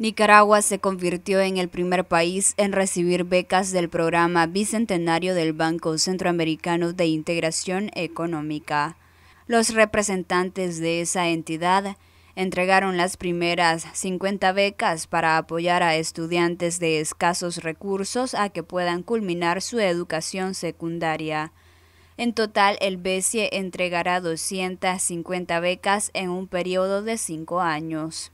Nicaragua se convirtió en el primer país en recibir becas del programa bicentenario del Banco Centroamericano de Integración Económica. Los representantes de esa entidad entregaron las primeras 50 becas para apoyar a estudiantes de escasos recursos a que puedan culminar su educación secundaria. En total, el BCE entregará 250 becas en un periodo de cinco años.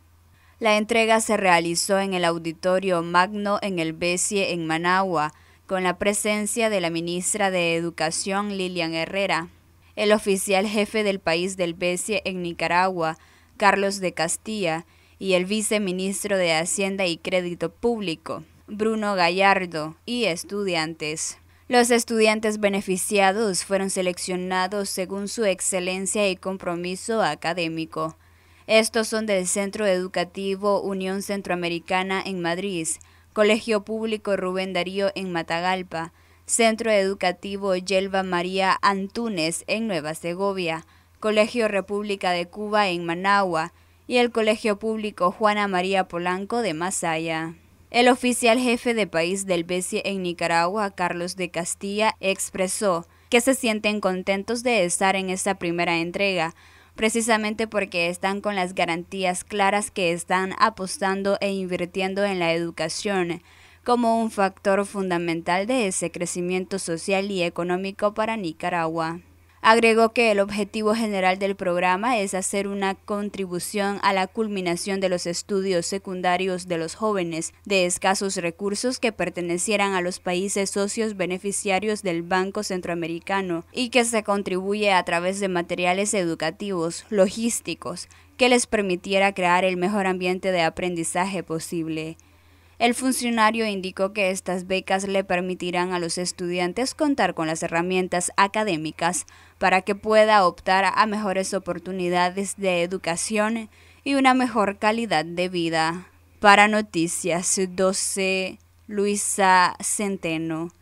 La entrega se realizó en el Auditorio Magno en el Besie en Managua, con la presencia de la ministra de Educación Lilian Herrera, el oficial jefe del país del Besie en Nicaragua, Carlos de Castilla, y el viceministro de Hacienda y Crédito Público, Bruno Gallardo, y estudiantes. Los estudiantes beneficiados fueron seleccionados según su excelencia y compromiso académico. Estos son del Centro Educativo Unión Centroamericana en Madrid, Colegio Público Rubén Darío en Matagalpa, Centro Educativo Yelva María Antúnez en Nueva Segovia, Colegio República de Cuba en Managua y el Colegio Público Juana María Polanco de Masaya. El oficial jefe de país del BESIE en Nicaragua, Carlos de Castilla, expresó que se sienten contentos de estar en esta primera entrega, precisamente porque están con las garantías claras que están apostando e invirtiendo en la educación como un factor fundamental de ese crecimiento social y económico para Nicaragua. Agregó que el objetivo general del programa es hacer una contribución a la culminación de los estudios secundarios de los jóvenes de escasos recursos que pertenecieran a los países socios beneficiarios del Banco Centroamericano y que se contribuye a través de materiales educativos, logísticos, que les permitiera crear el mejor ambiente de aprendizaje posible. El funcionario indicó que estas becas le permitirán a los estudiantes contar con las herramientas académicas para que pueda optar a mejores oportunidades de educación y una mejor calidad de vida. Para Noticias 12, Luisa Centeno.